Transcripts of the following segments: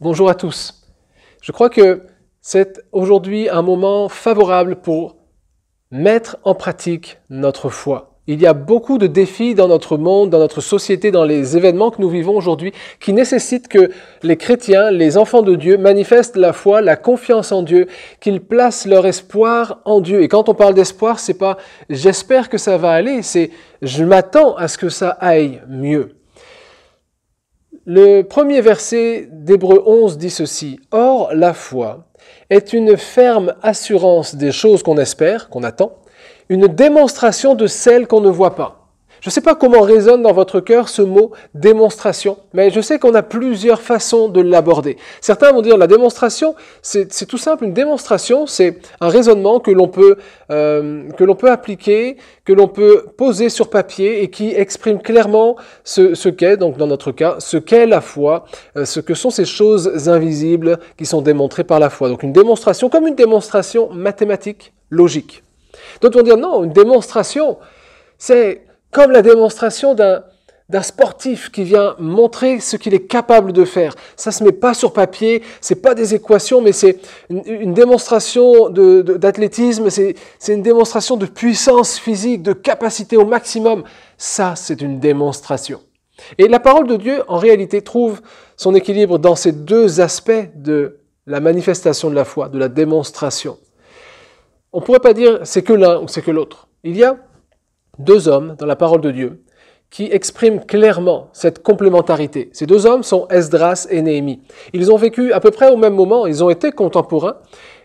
Bonjour à tous. Je crois que c'est aujourd'hui un moment favorable pour mettre en pratique notre foi. Il y a beaucoup de défis dans notre monde, dans notre société, dans les événements que nous vivons aujourd'hui, qui nécessitent que les chrétiens, les enfants de Dieu, manifestent la foi, la confiance en Dieu, qu'ils placent leur espoir en Dieu. Et quand on parle d'espoir, c'est pas j'espère que ça va aller, c'est je m'attends à ce que ça aille mieux. Le premier verset d'Hébreu 11 dit ceci. Or, la foi est une ferme assurance des choses qu'on espère, qu'on attend, une démonstration de celle qu'on ne voit pas. Je ne sais pas comment résonne dans votre cœur ce mot démonstration, mais je sais qu'on a plusieurs façons de l'aborder. Certains vont dire la démonstration, c'est tout simple, une démonstration, c'est un raisonnement que l'on peut, euh, peut appliquer, que l'on peut poser sur papier et qui exprime clairement ce qu'est, donc dans notre cas, ce qu'est la foi, euh, ce que sont ces choses invisibles qui sont démontrées par la foi. Donc une démonstration comme une démonstration mathématique, logique. D'autres vont dire non, une démonstration, c'est comme la démonstration d'un sportif qui vient montrer ce qu'il est capable de faire. Ça se met pas sur papier, c'est pas des équations, mais c'est une, démonstration d'athlétisme, c'est une démonstration de puissance physique, de capacité au maximum. Ça, c'est une démonstration. Et la parole de Dieu, en réalité, trouve son équilibre dans ces deux aspects de la manifestation de la foi, de la démonstration on ne pourrait pas dire c'est que l'un ou c'est que l'autre. Il y a deux hommes dans la parole de Dieu qui expriment clairement cette complémentarité. Ces deux hommes sont Esdras et Néhémie. Ils ont vécu à peu près au même moment, ils ont été contemporains,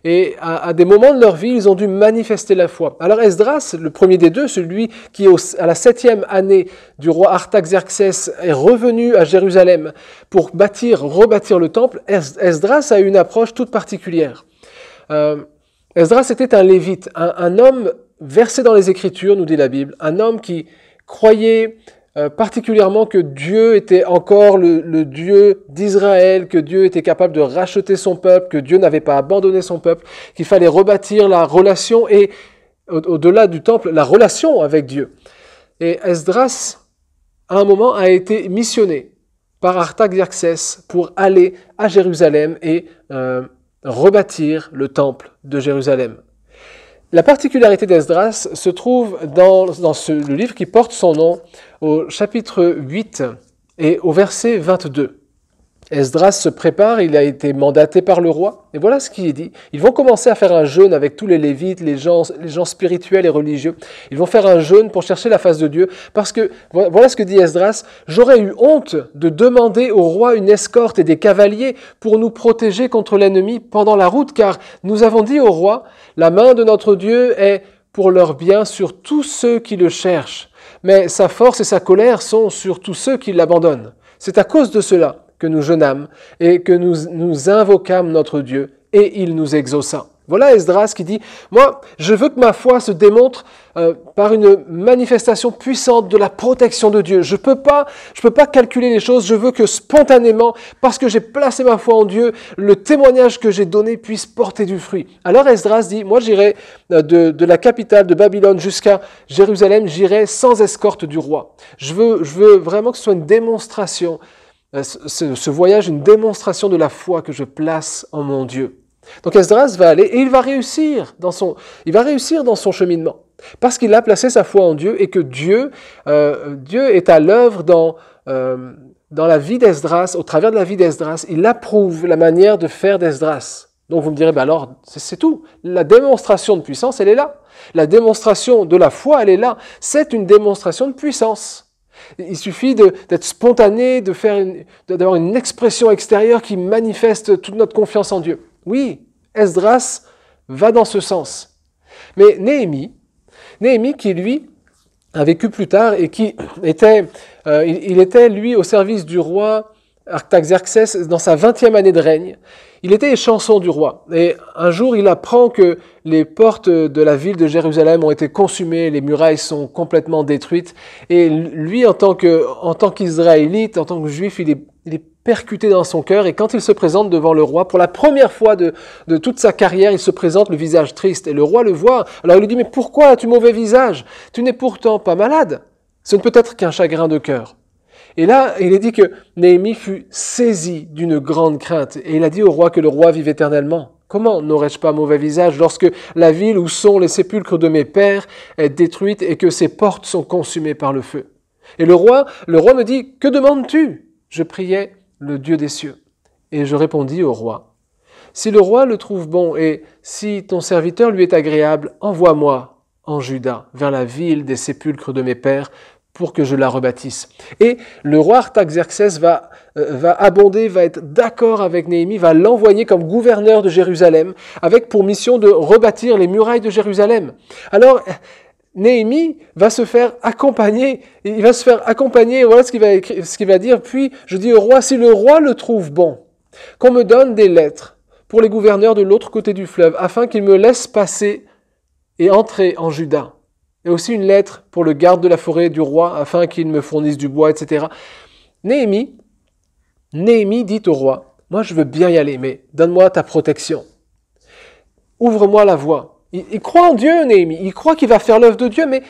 et à, des moments de leur vie, ils ont dû manifester la foi. Alors Esdras, le premier des deux, celui qui est à la septième année du roi Artaxerxès est revenu à Jérusalem pour bâtir, rebâtir le temple, Esdras a une approche toute particulière. Euh, Esdras était un lévite, un, homme versé dans les Écritures, nous dit la Bible, un homme qui croyait euh, particulièrement que Dieu était encore le, Dieu d'Israël, que Dieu était capable de racheter son peuple, que Dieu n'avait pas abandonné son peuple, qu'il fallait rebâtir la relation et au-delà du temple, la relation avec Dieu. Et Esdras, à un moment, a été missionné par Artaxerxès pour aller à Jérusalem et euh, rebâtir le temple de Jérusalem. La particularité d'Esdras se trouve dans, le livre qui porte son nom au chapitre 8 et au verset 22. Esdras se prépare, il a été mandaté par le roi. Et voilà ce qu'il dit. Ils vont commencer à faire un jeûne avec tous les Lévites, les gens, spirituels et religieux. Ils vont faire un jeûne pour chercher la face de Dieu. Parce que, voilà ce que dit Esdras, j'aurais eu honte de demander au roi une escorte et des cavaliers pour nous protéger contre l'ennemi pendant la route, car nous avons dit au roi, la main de notre Dieu est pour leur bien sur tous ceux qui le cherchent. Mais sa force et sa colère sont sur tous ceux qui l'abandonnent. C'est à cause de cela que nous jeûnâmes et que nous, nous invoquâmes notre Dieu, et il nous exauça. Voilà Esdras qui dit, moi, je veux que ma foi se démontre euh, par une manifestation puissante de la protection de Dieu. Je ne peux, pas, peux pas calculer les choses, je veux que spontanément, parce que j'ai placé ma foi en Dieu, le témoignage que j'ai donné puisse porter du fruit. Alors Esdras dit, moi j'irai euh, de, de, la capitale de Babylone jusqu'à Jérusalem, j'irai sans escorte du roi. Je veux, je veux vraiment que ce soit une démonstration euh, ce, ce, voyage une démonstration de la foi que je place en mon Dieu. Donc Esdras va aller et il va réussir dans son, il va réussir dans son cheminement parce qu'il a placé sa foi en Dieu et que Dieu, euh, Dieu est à l'œuvre dans, euh, dans la vie d'Esdras, au travers de la vie d'Esdras. Il approuve la manière de faire d'Esdras. Donc vous me direz, ben alors c'est tout. La démonstration de puissance, elle est là. La démonstration de la foi, elle est là. C'est une démonstration de puissance. Il suffit d'être spontané, d'avoir une, expression extérieure qui manifeste toute notre confiance en Dieu. Oui, Esdras va dans ce sens. Mais Néhémie, Néhémie qui lui a vécu plus tard et qui était, euh, il, était lui au service du roi Artaxerxès, dans sa vingtième année de règne, il était chanson du roi. Et un jour, il apprend que les portes de la ville de Jérusalem ont été consumées, les murailles sont complètement détruites. Et lui, en tant en tant qu'Israélite, en tant que juif, il est, percuté dans son cœur. Et quand il se présente devant le roi, pour la première fois de, de toute sa carrière, il se présente le visage triste. Et le roi le voit. Alors il lui dit, mais pourquoi as-tu mauvais visage? Tu n'es pourtant pas malade. Ce ne peut être qu'un chagrin de cœur. Et là, il est dit que Néhémie fut saisi d'une grande crainte, et il a dit au roi que le roi vive éternellement. Comment n'aurais-je pas mauvais visage lorsque la ville où sont les sépulcres de mes pères est détruite et que ses portes sont consumées par le feu Et le roi, le roi me dit, que demandes-tu Je priais le Dieu des cieux. Et je répondis au roi, si le roi le trouve bon et si ton serviteur lui est agréable, envoie-moi en Juda, vers la ville des sépulcres de mes pères, pour que je la rebâtisse. Et le roi Artaxerxès va, euh, va abonder, va être d'accord avec Néhémie, va l'envoyer comme gouverneur de Jérusalem, avec pour mission de rebâtir les murailles de Jérusalem. Alors, Néhémie va se faire accompagner, il va se faire accompagner, voilà ce qu'il va, ce qu'il va dire. Puis je dis au roi, si le roi le trouve bon, qu'on me donne des lettres pour les gouverneurs de l'autre côté du fleuve, afin qu'ils me laissent passer et entrer en Juda et aussi une lettre pour le garde de la forêt du roi, afin qu'il me fournisse du bois, etc. Néhémie, Néhémie dit au roi, moi je veux bien y aller, mais donne-moi ta protection. Ouvre-moi la voie. Il, il, croit en Dieu, Néhémie, il croit qu'il va faire l'œuvre de Dieu, mais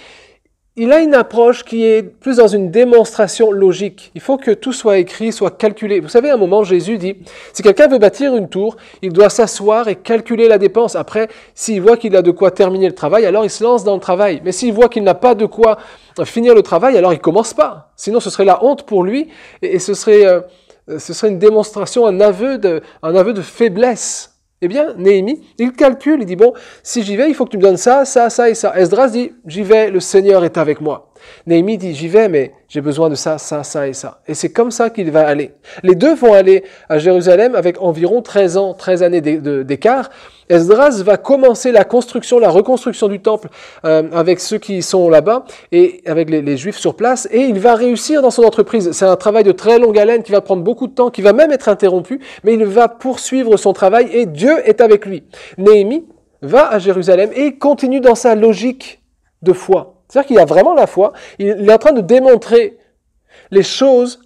il a une approche qui est plus dans une démonstration logique. Il faut que tout soit écrit, soit calculé. Vous savez, à un moment, Jésus dit, si quelqu'un veut bâtir une tour, il doit s'asseoir et calculer la dépense. Après, s'il voit qu'il a de quoi terminer le travail, alors il se lance dans le travail. Mais s'il voit qu'il n'a pas de quoi euh, finir le travail, alors il commence pas. Sinon, ce serait la honte pour lui et, ce, serait, euh, ce serait une démonstration, un aveu de, un aveu de faiblesse. Eh bien, Néhémie, il calcule, il dit, bon, si j'y vais, il faut que tu me donnes ça, ça, ça et ça. Esdras dit, j'y vais, le Seigneur est avec moi. Néhémie dit, j'y vais, mais j'ai besoin de ça, ça, ça et ça. Et c'est comme ça qu'il va aller. Les deux vont aller à Jérusalem avec environ 13 ans, 13 années d'écart. Esdras va commencer la construction, la reconstruction du temple euh, avec ceux qui sont là-bas et avec les, les, juifs sur place. Et il va réussir dans son entreprise. C'est un travail de très longue haleine qui va prendre beaucoup de temps, qui va même être interrompu, mais il va poursuivre son travail et Dieu est avec lui. Néhémie va à Jérusalem et continue dans sa logique de foi. C'est-à-dire qu'il a vraiment la foi. Il est en train de démontrer les choses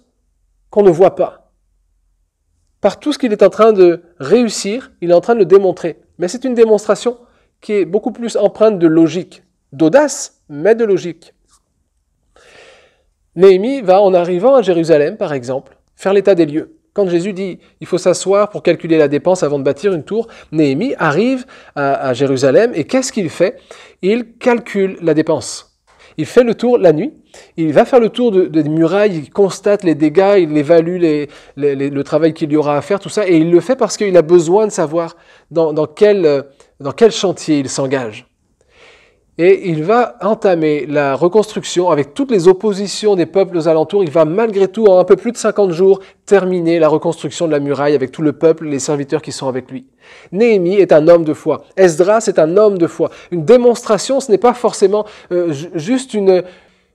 qu'on ne voit pas. Par tout ce qu'il est en train de réussir, il est en train de le démontrer. Mais c'est une démonstration qui est beaucoup plus empreinte de logique, d'audace, mais de logique. Néhémie va, en arrivant à Jérusalem, par exemple, faire l'état des lieux. Quand Jésus dit il faut s'asseoir pour calculer la dépense avant de bâtir une tour, Néhémie arrive à Jérusalem et qu'est-ce qu'il fait Il calcule la dépense. Il fait le tour la nuit, il va faire le tour des murailles, il constate les dégâts, il évalue le travail qu'il y aura à faire, tout ça, et il le fait parce qu'il a besoin de savoir dans, dans, quel, euh, dans quel chantier il s'engage et il va entamer la reconstruction avec toutes les oppositions des peuples aux alentours. Il va malgré tout, en un peu plus de 50 jours, terminer la reconstruction de la muraille avec tout le peuple, les serviteurs qui sont avec lui. Néhémie est un homme de foi. Esdras est un homme de foi. Une démonstration, ce n'est pas forcément euh, juste une,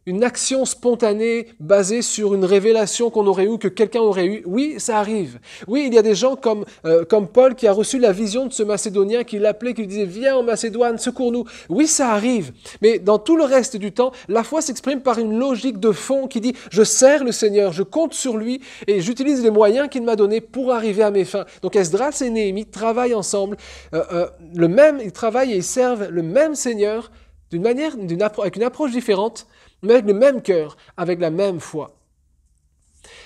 une action spontanée basée sur une révélation qu'on aurait eue, que quelqu'un aurait eue. Oui, ça arrive. Oui, il y a des gens comme, euh, comme Paul qui a reçu la vision de ce Macédonien qui l'appelait, qui lui disait Viens en Macédoine, secours-nous. Oui, ça arrive. Mais dans tout le reste du temps, la foi s'exprime par une logique de fond qui dit Je sers le Seigneur, je compte sur lui et j'utilise les moyens qu'il m'a donnés pour arriver à mes fins. Donc Esdras et Néhémie travaillent ensemble. Euh, euh, le même, ils travaillent et ils servent le même Seigneur d'une manière, d'une avec une approche différente, mais avec le même cœur, avec la même foi.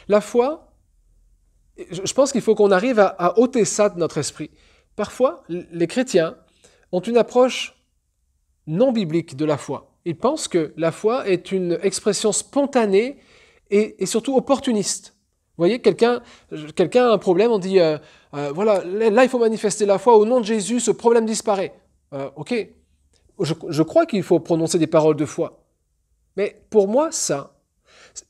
La foi, je pense qu'il faut qu'on arrive à, ôter ça de notre esprit. Parfois, les chrétiens ont une approche non biblique de la foi. Ils pensent que la foi est une expression spontanée et, surtout opportuniste. Vous voyez, quelqu'un quelqu'un a un problème, on dit, euh, euh, voilà, là, il faut manifester la foi, au nom de Jésus, ce problème disparaît. Euh, ok, je, je crois qu'il faut prononcer des paroles de foi, mais pour moi, ça,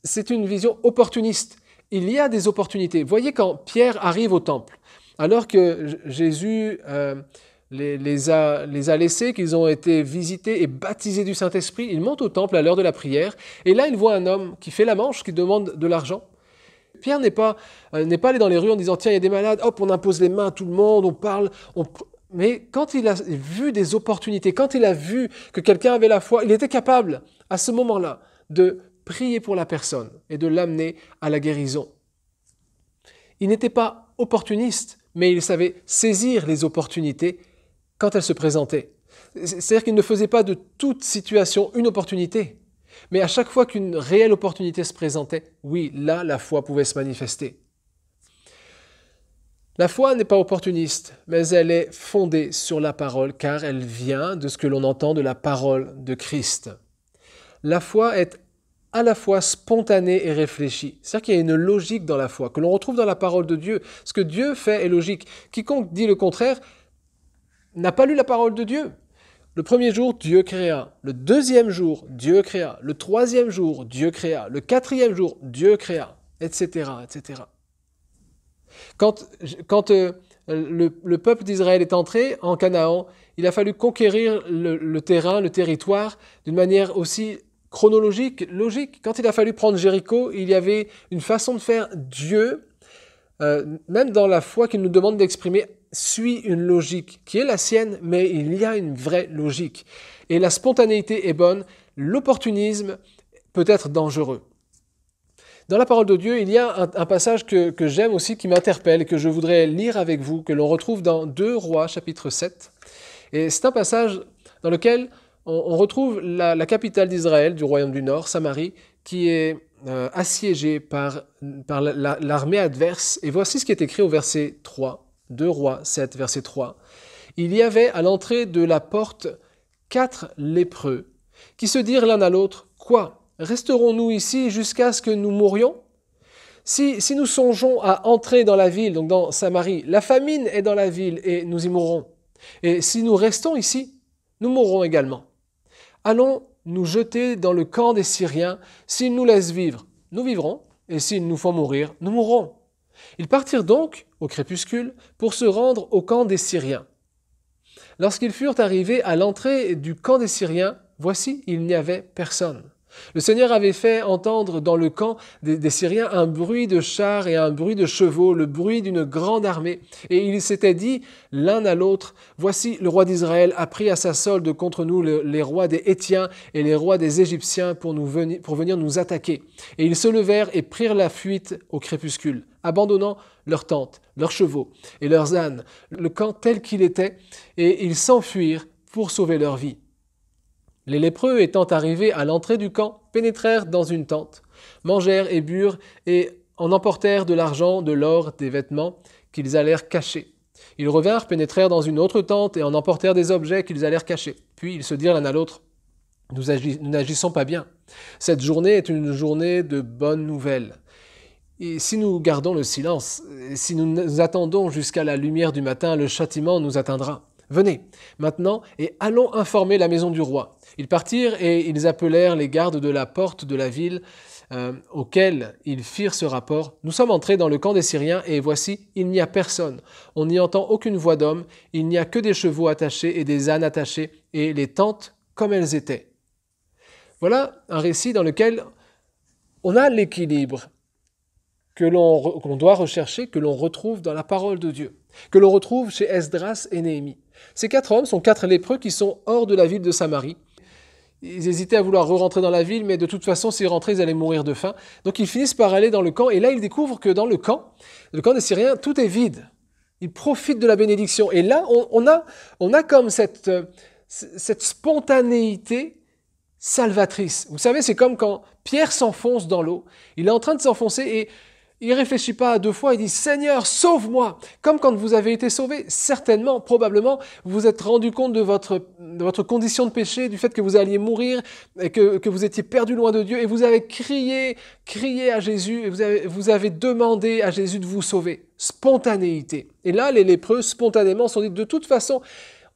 c'est une vision opportuniste. Il y a des opportunités. Voyez quand Pierre arrive au temple, alors que Jésus euh, les, a, les a laissés, qu'ils ont été visités et baptisés du Saint-Esprit, il monte au temple à l'heure de la prière, et là il voit un homme qui fait la manche, qui demande de l'argent. Pierre n'est pas, euh, n'est pas allé dans les rues en disant tiens, il y a des malades, hop, on impose les mains à tout le monde, on parle, on, mais quand il a vu des opportunités, quand il a vu que quelqu'un avait la foi, il était capable à ce moment-là de prier pour la personne et de l'amener à la guérison. Il n'était pas opportuniste, mais il savait saisir les opportunités quand elles se présentaient. C'est-à-dire qu'il ne faisait pas de toute situation une opportunité, mais à chaque fois qu'une réelle opportunité se présentait, oui, là, la foi pouvait se manifester. La foi n'est pas opportuniste, mais elle est fondée sur la parole car elle vient de ce que l'on entend de la parole de Christ. La foi est à la fois spontanée et réfléchie. C'est-à-dire qu'il y a une logique dans la foi, que l'on retrouve dans la parole de Dieu. Ce que Dieu fait est logique. Quiconque dit le contraire n'a pas lu la parole de Dieu. Le premier jour, Dieu créa. Le deuxième jour, Dieu créa. Le troisième jour, Dieu créa. Le quatrième jour, Dieu créa. Etc. etc. Quand, euh, le, peuple d'Israël est entré en Canaan, il a fallu conquérir le, terrain, le territoire, d'une manière aussi chronologique, logique. Quand il a fallu prendre Jéricho, il y avait une façon de faire Dieu, euh, même dans la foi qu'il nous demande d'exprimer, suit une logique qui est la sienne, mais il y a une vraie logique. Et la spontanéité est bonne, l'opportunisme peut être dangereux. Dans la parole de Dieu, il y a un, passage que, j'aime aussi, qui m'interpelle, que je voudrais lire avec vous, que l'on retrouve dans 2 Rois chapitre 7. Et c'est un passage dans lequel on, retrouve la, capitale d'Israël, du royaume du Nord, Samarie, qui est euh, assiégée par, l'armée adverse. Et voici ce qui est écrit au verset 3, 2 Rois 7, verset 3. Il y avait à l'entrée de la porte quatre lépreux qui se dirent l'un à l'autre, Quoi Resterons-nous ici jusqu'à ce que nous mourions si, si, nous songeons à entrer dans la ville, donc dans Samarie, la famine est dans la ville et nous y mourrons. Et si nous restons ici, nous mourrons également. Allons nous jeter dans le camp des Syriens. S'ils nous laissent vivre, nous vivrons. Et s'ils nous font mourir, nous mourrons. Ils partirent donc au crépuscule pour se rendre au camp des Syriens. Lorsqu'ils furent arrivés à l'entrée du camp des Syriens, voici, il n'y avait personne. Le Seigneur avait fait entendre dans le camp des, Syriens un bruit de chars et un bruit de chevaux, le bruit d'une grande armée. Et ils s'étaient dit l'un à l'autre, Voici le roi d'Israël a pris à sa solde contre nous les rois des Hétiens et les rois des Égyptiens pour, pour venir nous attaquer. Et ils se levèrent et prirent la fuite au crépuscule, abandonnant leurs tentes, leurs chevaux et leurs ânes, le camp tel qu'il était, et ils s'enfuirent pour sauver leur vie. Les lépreux, étant arrivés à l'entrée du camp, pénétrèrent dans une tente, mangèrent et burent, et en emportèrent de l'argent, de l'or, des vêtements, qu'ils allèrent cacher. Ils revinrent, pénétrèrent dans une autre tente, et en emportèrent des objets qu'ils allèrent cacher. Puis ils se dirent l'un à l'autre, nous n'agissons pas bien. Cette journée est une journée de bonnes nouvelles. Et si nous gardons le silence, si nous nous attendons jusqu'à la lumière du matin, le châtiment nous atteindra. Venez, maintenant, et allons informer la maison du roi. Ils partirent et ils appelèrent les gardes de la porte de la ville euh, auxquels ils firent ce rapport. Nous sommes entrés dans le camp des Syriens et voici, il n'y a personne. On n'y entend aucune voix d'homme, il n'y a que des chevaux attachés et des ânes attachés et les tentes comme elles étaient. Voilà un récit dans lequel on a l'équilibre que l'on doit rechercher, que l'on retrouve dans la parole de Dieu, que l'on retrouve chez Esdras et Néhémie. Ces quatre hommes sont quatre lépreux qui sont hors de la ville de Samarie. Ils hésitaient à vouloir re-rentrer dans la ville, mais de toute façon, s'ils rentraient, ils allaient mourir de faim. Donc ils finissent par aller dans le camp, et là, ils découvrent que dans le camp, le camp des Syriens, tout est vide. Ils profitent de la bénédiction. Et là, on, on a, on a comme cette, cette spontanéité salvatrice. Vous savez, c'est comme quand Pierre s'enfonce dans l'eau. Il est en train de s'enfoncer, et il ne réfléchit pas à deux fois, il dit Seigneur, sauve-moi. Comme quand vous avez été sauvé, certainement, probablement, vous vous êtes rendu compte de votre, votre condition de péché, du fait que vous alliez mourir et que, vous étiez perdu loin de Dieu et vous avez crié, crié à Jésus et vous avez, vous avez demandé à Jésus de vous sauver. Spontanéité. Et là, les lépreux, spontanément, sont dit de toute façon,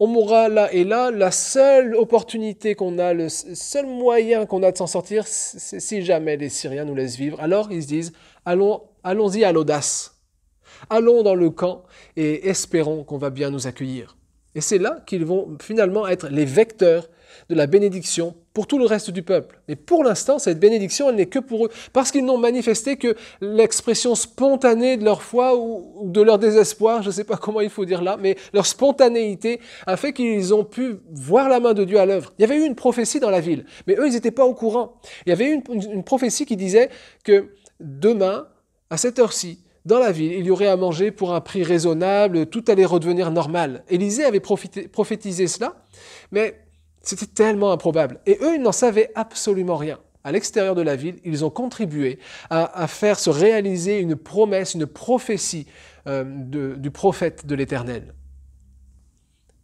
on mourra là et là. La seule opportunité qu'on a, le seul moyen qu'on a de s'en sortir, c'est si jamais les Syriens nous laissent vivre. Alors ils se disent, allons Allons-y à l'audace. Allons dans le camp et espérons qu'on va bien nous accueillir. Et c'est là qu'ils vont finalement être les vecteurs de la bénédiction pour tout le reste du peuple. Mais pour l'instant, cette bénédiction, elle n'est que pour eux, parce qu'ils n'ont manifesté que l'expression spontanée de leur foi ou de leur désespoir, je ne sais pas comment il faut dire là, mais leur spontanéité a fait qu'ils ont pu voir la main de Dieu à l'œuvre. Il y avait eu une prophétie dans la ville, mais eux, ils n'étaient pas au courant. Il y avait eu une prophétie qui disait que demain, à cette heure-ci, dans la ville, il y aurait à manger pour un prix raisonnable, tout allait redevenir normal. Élisée avait prophétisé cela, mais c'était tellement improbable. Et eux, ils n'en savaient absolument rien. À l'extérieur de la ville, ils ont contribué à, faire se réaliser une promesse, une prophétie euh, du prophète de l'Éternel.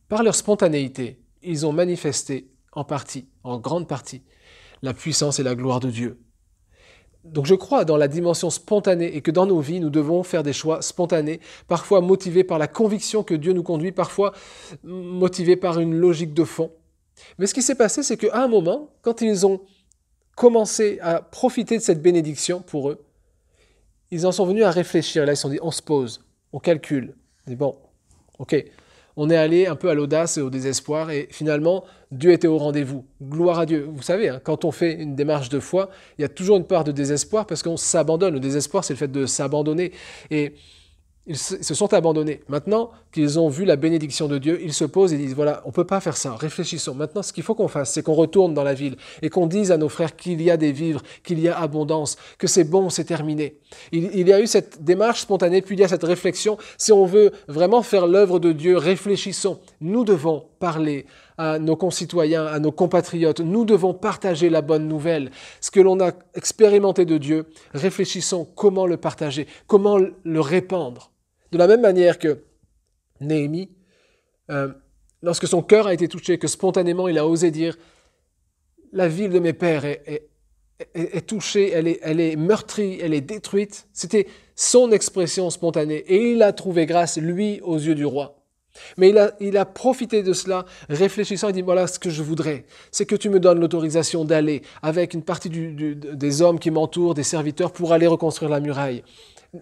Par leur spontanéité, ils ont manifesté en partie, en grande partie, la puissance et la gloire de Dieu donc je crois dans la dimension spontanée et que dans nos vies, nous devons faire des choix spontanés, parfois motivés par la conviction que Dieu nous conduit, parfois motivés par une logique de fond. Mais ce qui s'est passé, c'est qu'à un moment, quand ils ont commencé à profiter de cette bénédiction pour eux, ils en sont venus à réfléchir. Là, ils se sont dit, on se pose, on calcule. bon, ok, on est allé un peu à l'audace et au désespoir, et finalement, Dieu était au rendez-vous. Gloire à Dieu. Vous savez, hein, quand on fait une démarche de foi, il y a toujours une part de désespoir parce qu'on s'abandonne. Le désespoir, c'est le fait de s'abandonner. Et ils se sont abandonnés. Maintenant qu'ils ont vu la bénédiction de Dieu, ils se posent et disent, voilà, on ne peut pas faire ça, réfléchissons. Maintenant, ce qu'il faut qu'on fasse, c'est qu'on retourne dans la ville et qu'on dise à nos frères qu'il y a des vivres, qu'il y a abondance, que c'est bon, c'est terminé. Il, il, y a eu cette démarche spontanée, puis il y a cette réflexion. Si on veut vraiment faire l'œuvre de Dieu, réfléchissons. Nous devons parler à nos concitoyens, à nos compatriotes. Nous devons partager la bonne nouvelle, ce que l'on a expérimenté de Dieu. Réfléchissons comment le partager, comment le répandre. De la même manière que Néhémie, euh, lorsque son cœur a été touché, que spontanément il a osé dire, la ville de mes pères est, touchée, elle elle est meurtrie, elle est détruite. C'était son expression spontanée. Et il a trouvé grâce, lui, aux yeux du roi. Mais il a, profité de cela, réfléchissant, il dit, voilà ce que je voudrais, c'est que tu me donnes l'autorisation d'aller avec une partie des hommes qui m'entourent, des serviteurs, pour aller reconstruire la muraille.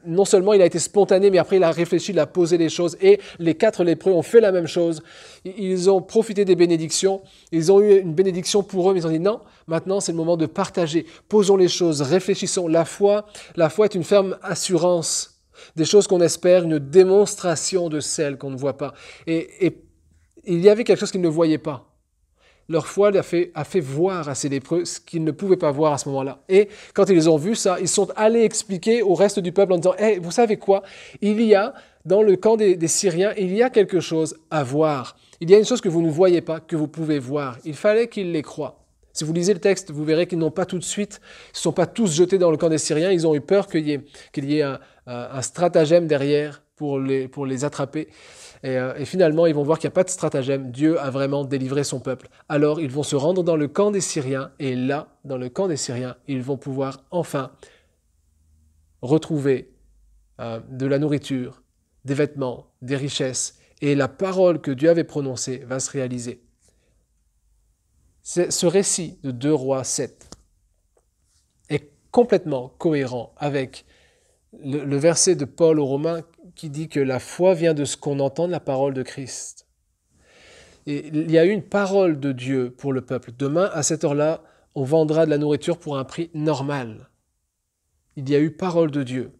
Non seulement il a été spontané, mais après il a réfléchi, il a posé les choses, et les quatre lépreux ont fait la même chose. Ils ont profité des bénédictions, ils ont eu une bénédiction pour eux, mais ils ont dit, non, maintenant c'est le moment de partager, posons les choses, réfléchissons. La foi, la foi est une ferme assurance des choses qu'on espère, une démonstration de celles qu'on ne voit pas. Et, il y avait quelque chose qu'ils ne voyaient pas. Leur foi a fait, a fait voir à ces lépreux ce qu'ils ne pouvaient pas voir à ce moment-là. Et quand ils ont vu ça, ils sont allés expliquer au reste du peuple en disant, eh, vous savez quoi Il y a, dans le camp des, Syriens, il y a quelque chose à voir. Il y a une chose que vous ne voyez pas, que vous pouvez voir. Il fallait qu'ils les croient. Si vous lisez le texte, vous verrez qu'ils n'ont pas tout de suite, ils ne sont pas tous jetés dans le camp des Syriens, ils ont eu peur qu'il y ait, qu'il y ait un, un stratagème derrière pour les, pour les attraper. Et, euh, finalement, ils vont voir qu'il n'y a pas de stratagème. Dieu a vraiment délivré son peuple. Alors, ils vont se rendre dans le camp des Syriens. Et là, dans le camp des Syriens, ils vont pouvoir enfin retrouver euh, de la nourriture, des vêtements, des richesses. Et la parole que Dieu avait prononcée va se réaliser. Ce récit de 2 rois 7 est complètement cohérent avec le, verset de Paul aux Romains qui dit que la foi vient de ce qu'on entend de la parole de Christ. Et il y a eu une parole de Dieu pour le peuple. Demain, à cette heure-là, on vendra de la nourriture pour un prix normal. Il y a eu parole de Dieu.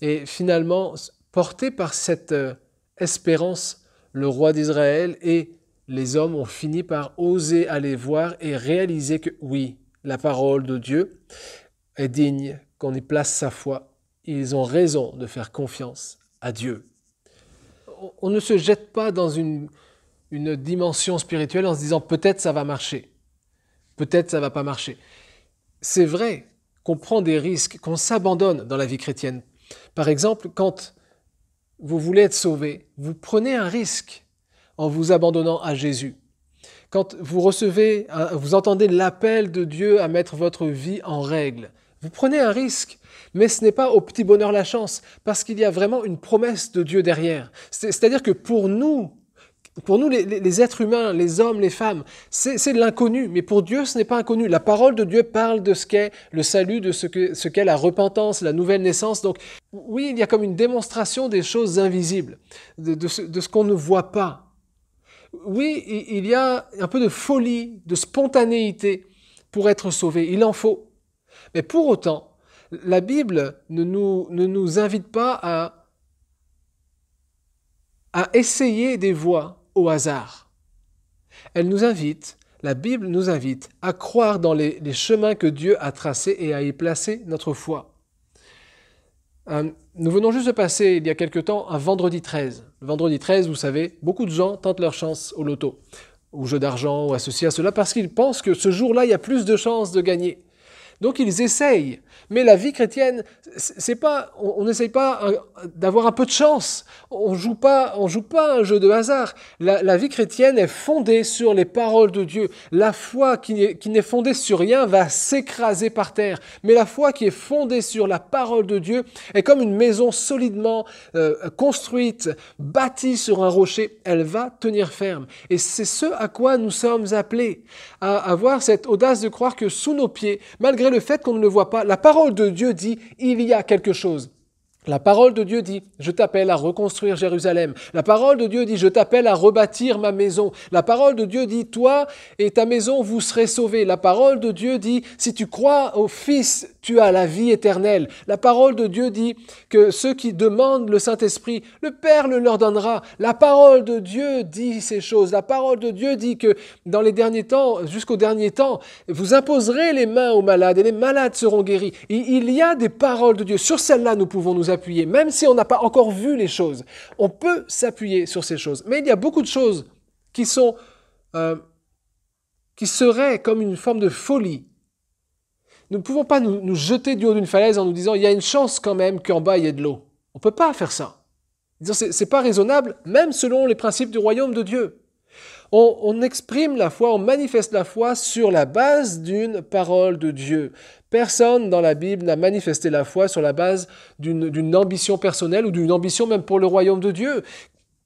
Et finalement, porté par cette euh, espérance, le roi d'Israël et les hommes ont fini par oser aller voir et réaliser que oui, la parole de Dieu est digne qu'on y place sa foi ils ont raison de faire confiance à Dieu. On ne se jette pas dans une, dimension spirituelle en se disant peut-être ça va marcher, peut-être ça va pas marcher. C'est vrai qu'on prend des risques, qu'on s'abandonne dans la vie chrétienne. Par exemple, quand vous voulez être sauvé, vous prenez un risque en vous abandonnant à Jésus. Quand vous recevez, vous entendez l'appel de Dieu à mettre votre vie en règle, vous prenez un risque, mais ce n'est pas au petit bonheur la chance, parce qu'il y a vraiment une promesse de Dieu derrière. C'est-à-dire que pour nous, pour nous, les, êtres humains, les hommes, les femmes, c'est l'inconnu. Mais pour Dieu, ce n'est pas inconnu. La parole de Dieu parle de ce qu'est le salut, de ce qu'est la repentance, la nouvelle naissance. Donc, oui, il y a comme une démonstration des choses invisibles, de ce qu'on ne voit pas. Oui, il y a un peu de folie, de spontanéité pour être sauvé. Il en faut. Mais pour autant, la Bible ne nous, ne nous invite pas à, à essayer des voies au hasard. Elle nous invite, la Bible nous invite à croire dans les, chemins que Dieu a tracés et à y placer notre foi. Euh, nous venons juste de passer, il y a quelque temps, un vendredi 13. Le vendredi 13, vous savez, beaucoup de gens tentent leur chance au loto, au jeu d'argent, ou associé à cela, parce qu'ils pensent que ce jour-là, il y a plus de chances de gagner. Donc ils essayent mais la vie chrétienne, c'est pas, on n'essaye pas euh, d'avoir un peu de chance. On joue pas, on joue pas un jeu de hasard. La, vie chrétienne est fondée sur les paroles de Dieu. La foi qui, qui n'est fondée sur rien va s'écraser par terre. Mais la foi qui est fondée sur la parole de Dieu est comme une maison solidement euh, construite, bâtie sur un rocher. Elle va tenir ferme. Et c'est ce à quoi nous sommes appelés, à avoir cette audace de croire que sous nos pieds, malgré le fait qu'on ne le voit pas, la parole de Dieu dit, il y a quelque chose. La parole de Dieu dit, je t'appelle à reconstruire Jérusalem. La parole de Dieu dit, je t'appelle à rebâtir ma maison. La parole de Dieu dit, toi et ta maison, vous serez sauvés. La parole de Dieu dit, si tu crois au Fils, tu as la vie éternelle. La parole de Dieu dit que ceux qui demandent le Saint-Esprit, le Père le leur donnera. La parole de Dieu dit ces choses. La parole de Dieu dit que dans les derniers temps, jusqu'au dernier temps, vous imposerez les mains aux malades et les malades seront guéris. il y a des paroles de Dieu. Sur celles-là, nous pouvons nous même si on n'a pas encore vu les choses. On peut s'appuyer sur ces choses. Mais il y a beaucoup de choses qui sont... Euh, qui seraient comme une forme de folie. Nous ne pouvons pas nous, jeter du haut d'une falaise en nous disant il y a une chance quand même qu'en bas il y ait de l'eau. On ne peut pas faire ça. C'est pas raisonnable, même selon les principes du royaume de Dieu. on, exprime la foi, on manifeste la foi sur la base d'une parole de Dieu. Personne dans la Bible n'a manifesté la foi sur la base d'une ambition personnelle ou d'une ambition même pour le royaume de Dieu.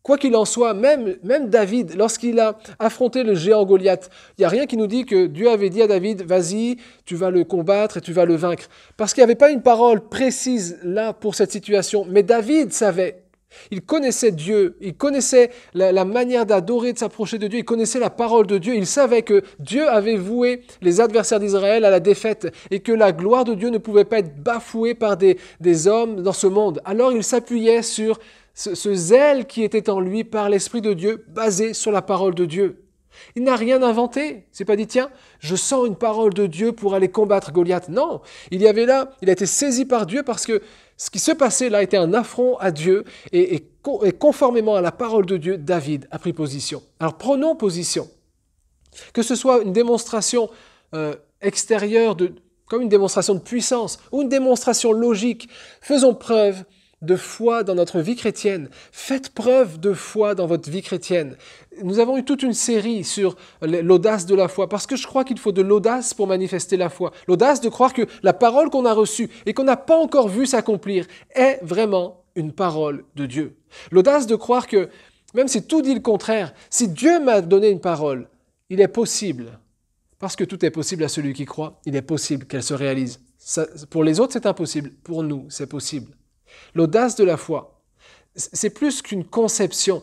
Quoi qu'il en soit, même, David, lorsqu'il a affronté le géant Goliath, il n'y a rien qui nous dit que Dieu avait dit à David, vas-y, tu vas le combattre et tu vas le vaincre. Parce qu'il n'y avait pas une parole précise là pour cette situation. Mais David savait, il connaissait Dieu, il connaissait la, manière d'adorer, de s'approcher de Dieu, il connaissait la parole de Dieu, il savait que Dieu avait voué les adversaires d'Israël à la défaite et que la gloire de Dieu ne pouvait pas être bafouée par des, des hommes dans ce monde. Alors il s'appuyait sur ce, ce zèle qui était en lui par l'Esprit de Dieu, basé sur la parole de Dieu. Il n'a rien inventé. C'est pas dit, tiens, je sens une parole de Dieu pour aller combattre Goliath. Non. Il y avait là, il a été saisi par Dieu parce que ce qui se passait là était un affront à Dieu et, conformément à la parole de Dieu, David a pris position. Alors prenons position. Que ce soit une démonstration euh, extérieure, de, comme une démonstration de puissance, ou une démonstration logique, faisons preuve de foi dans notre vie chrétienne. Faites preuve de foi dans votre vie chrétienne. Nous avons eu toute une série sur l'audace de la foi, parce que je crois qu'il faut de l'audace pour manifester la foi. L'audace de croire que la parole qu'on a reçue et qu'on n'a pas encore vue s'accomplir est vraiment une parole de Dieu. L'audace de croire que, même si tout dit le contraire, si Dieu m'a donné une parole, il est possible, parce que tout est possible à celui qui croit, il est possible qu'elle se réalise. pour les autres, c'est impossible. Pour nous, c'est possible. L'audace de la foi, c'est plus qu'une conception,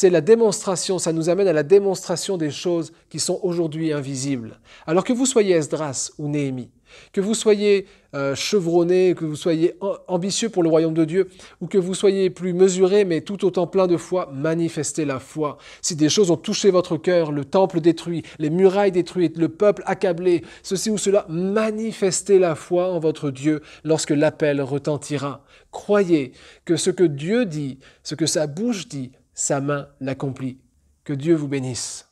c'est la démonstration, ça nous amène à la démonstration des choses qui sont aujourd'hui invisibles. Alors que vous soyez Esdras ou Néhémie, que vous soyez euh, chevronné, que vous soyez ambitieux pour le royaume de Dieu, ou que vous soyez plus mesuré, mais tout autant plein de foi, manifestez la foi. Si des choses ont touché votre cœur, le temple détruit, les murailles détruites, le peuple accablé, ceci ou cela, manifestez la foi en votre Dieu lorsque l'appel retentira. Croyez que ce que Dieu dit, ce que sa bouche dit, sa main l'accomplit. Que Dieu vous bénisse.